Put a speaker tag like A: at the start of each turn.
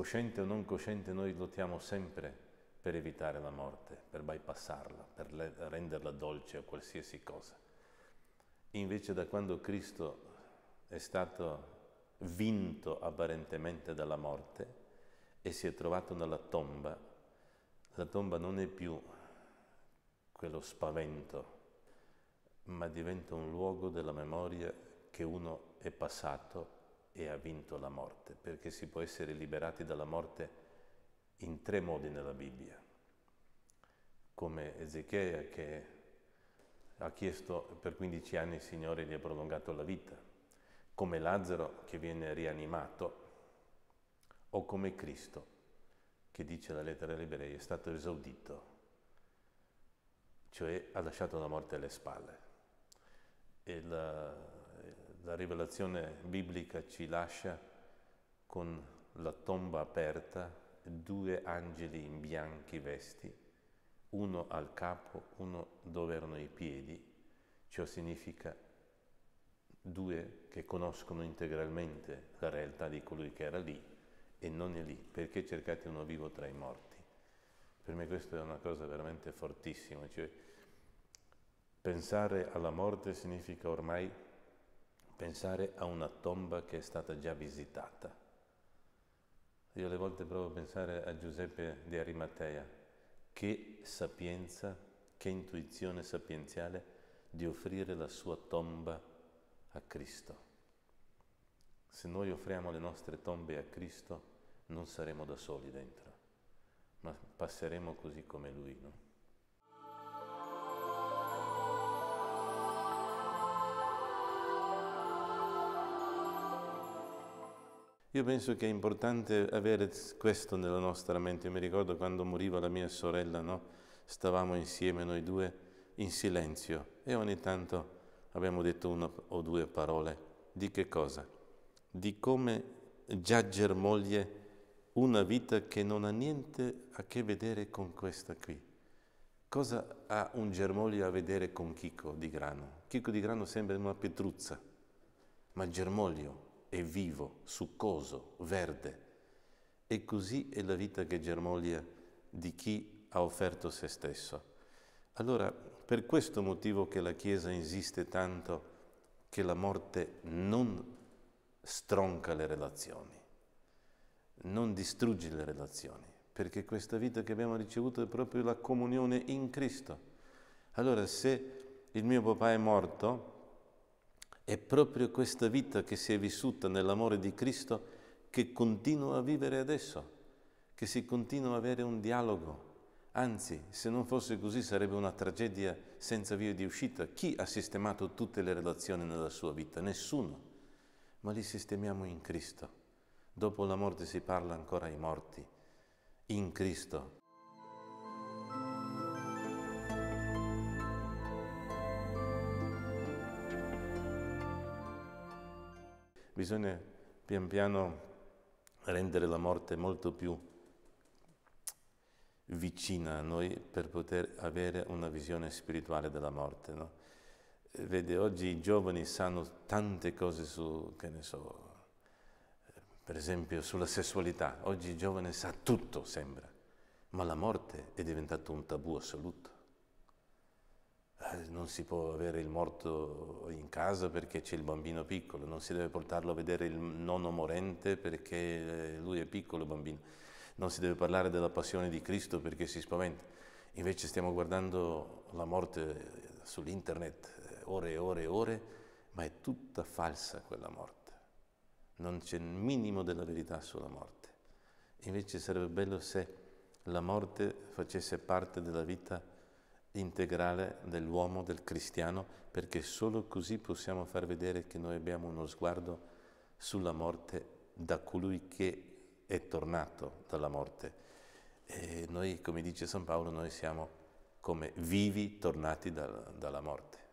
A: cosciente o non cosciente, noi lottiamo sempre per evitare la morte, per bypassarla, per renderla dolce a qualsiasi cosa. Invece da quando Cristo è stato vinto apparentemente dalla morte e si è trovato nella tomba, la tomba non è più quello spavento, ma diventa un luogo della memoria che uno è passato e ha vinto la morte, perché si può essere liberati dalla morte in tre modi nella Bibbia, come Ezechiele che ha chiesto per 15 anni il Signore gli ha prolungato la vita, come Lazzaro che viene rianimato, o come Cristo che dice la lettera agli ebrei è stato esaudito, cioè ha lasciato la morte alle spalle. E la, la rivelazione biblica ci lascia con la tomba aperta, due angeli in bianchi vesti, uno al capo, uno dove erano i piedi, ciò significa due che conoscono integralmente la realtà di colui che era lì e non è lì, perché cercate uno vivo tra i morti. Per me questa è una cosa veramente fortissima, cioè pensare alla morte significa ormai pensare a una tomba che è stata già visitata. Io alle volte provo a pensare a Giuseppe di Arimatea, che sapienza, che intuizione sapienziale di offrire la sua tomba a Cristo. Se noi offriamo le nostre tombe a Cristo, non saremo da soli dentro, ma passeremo così come Lui, no? Io penso che è importante avere questo nella nostra mente. Io mi ricordo quando moriva la mia sorella, no? stavamo insieme noi due in silenzio e ogni tanto abbiamo detto una o due parole. Di che cosa? Di come già germoglie una vita che non ha niente a che vedere con questa qui. Cosa ha un germoglio a vedere con Chico di grano? Chico di grano sembra una petruzza, ma germoglio è vivo, succoso, verde. E così è la vita che germoglia di chi ha offerto se stesso. Allora, per questo motivo che la Chiesa insiste tanto che la morte non stronca le relazioni, non distrugge le relazioni, perché questa vita che abbiamo ricevuto è proprio la comunione in Cristo. Allora, se il mio papà è morto, è proprio questa vita che si è vissuta nell'amore di Cristo che continua a vivere adesso, che si continua a avere un dialogo. Anzi, se non fosse così sarebbe una tragedia senza via di uscita. Chi ha sistemato tutte le relazioni nella sua vita? Nessuno. Ma li sistemiamo in Cristo. Dopo la morte si parla ancora ai morti. In Cristo bisogna pian piano rendere la morte molto più vicina a noi per poter avere una visione spirituale della morte. No? Eh, vede, oggi i giovani sanno tante cose su, che ne so, eh, per esempio sulla sessualità. Oggi il giovane sa tutto, sembra, ma la morte è diventata un tabù assoluto. Eh, non si può avere il morto in casa perché c'è il bambino piccolo, non si deve portarlo a vedere il nonno morente perché eh, lui è piccolo bambino, non si deve parlare della passione di Cristo perché si spaventa. Invece stiamo guardando la morte eh, sull'internet ore e ore e ore, ma è tutta falsa quella morte. Non c'è il minimo della verità sulla morte. Invece sarebbe bello se la morte facesse parte della vita integrale dell'uomo, del cristiano, perché solo così possiamo far vedere che noi abbiamo uno sguardo sulla morte da colui che è tornato dalla morte. E noi, come dice San Paolo, noi siamo come vivi tornati da, dalla morte.